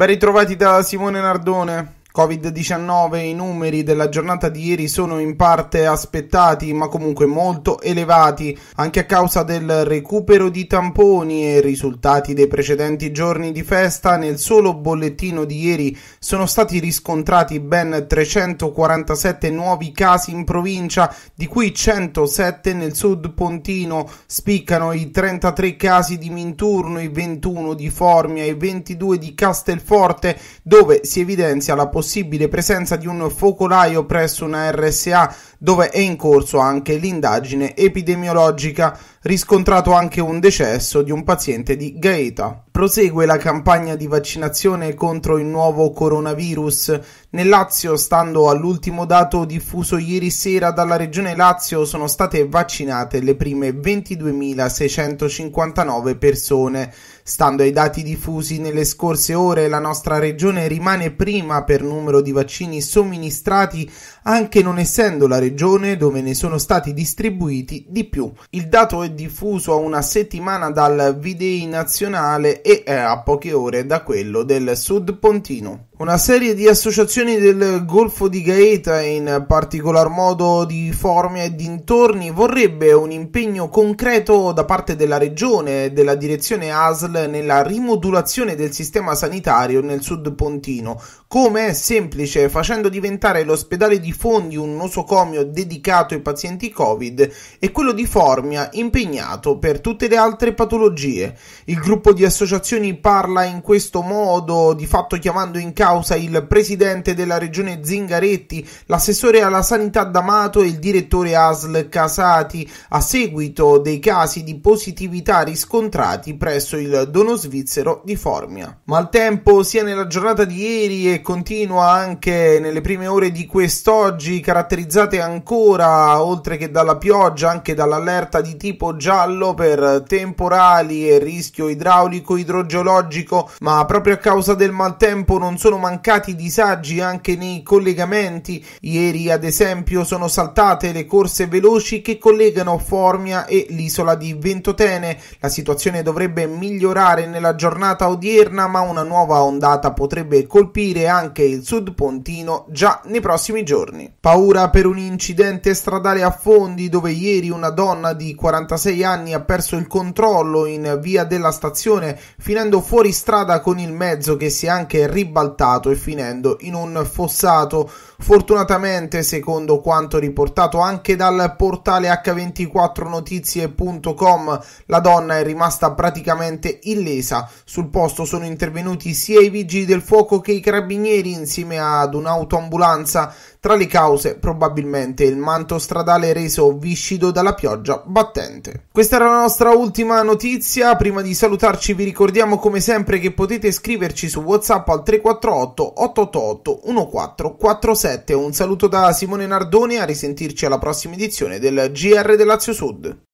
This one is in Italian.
Ben ritrovati da Simone Nardone. Covid-19 i numeri della giornata di ieri sono in parte aspettati ma comunque molto elevati anche a causa del recupero di tamponi e risultati dei precedenti giorni di festa nel solo bollettino di ieri sono stati riscontrati ben 347 nuovi casi in provincia di cui 107 nel sud pontino spiccano i 33 casi di Minturno i 21 di Formia e i 22 di Castelforte dove si evidenzia la possibilità possibile presenza di un focolaio presso una RSA dove è in corso anche l'indagine epidemiologica riscontrato anche un decesso di un paziente di Gaeta. Prosegue la campagna di vaccinazione contro il nuovo coronavirus. Nel Lazio, stando all'ultimo dato diffuso ieri sera dalla Regione Lazio, sono state vaccinate le prime 22.659 persone. Stando ai dati diffusi nelle scorse ore, la nostra regione rimane prima per numero di vaccini somministrati, anche non essendo la regione dove ne sono stati distribuiti di più. Il dato è diffuso a una settimana dal VDI nazionale e eh, a poche ore da quello del Sud Pontino. Una serie di associazioni del Golfo di Gaeta, in particolar modo di Formia e dintorni, vorrebbe un impegno concreto da parte della regione e della direzione ASL nella rimodulazione del sistema sanitario nel sud pontino. Come è semplice, facendo diventare l'ospedale di Fondi un nosocomio dedicato ai pazienti Covid e quello di Formia impegnato per tutte le altre patologie. Il gruppo di associazioni parla in questo modo, di fatto chiamando in causa causa il presidente della regione Zingaretti, l'assessore alla sanità D'Amato e il direttore ASL Casati, a seguito dei casi di positività riscontrati presso il dono svizzero di Formia. Maltempo sia nella giornata di ieri e continua anche nelle prime ore di quest'oggi, caratterizzate ancora, oltre che dalla pioggia, anche dall'allerta di tipo giallo per temporali e rischio idraulico idrogeologico, ma proprio a causa del maltempo non sono mancati disagi anche nei collegamenti. Ieri, ad esempio, sono saltate le corse veloci che collegano Formia e l'isola di Ventotene. La situazione dovrebbe migliorare nella giornata odierna, ma una nuova ondata potrebbe colpire anche il sud pontino già nei prossimi giorni. Paura per un incidente stradale a Fondi, dove ieri una donna di 46 anni ha perso il controllo in via della stazione, finendo fuori strada con il mezzo che si è anche ribaltato saltato e finendo in un fossato. Fortunatamente, secondo quanto riportato anche dal portale h24notizie.com, la donna è rimasta praticamente illesa. Sul posto sono intervenuti sia i vigili del fuoco che i carabinieri insieme ad un'autoambulanza tra le cause probabilmente il manto stradale reso viscido dalla pioggia battente. Questa era la nostra ultima notizia, prima di salutarci vi ricordiamo come sempre che potete scriverci su Whatsapp al 348 888 1447. Un saluto da Simone Nardone, a risentirci alla prossima edizione del GR del Lazio Sud.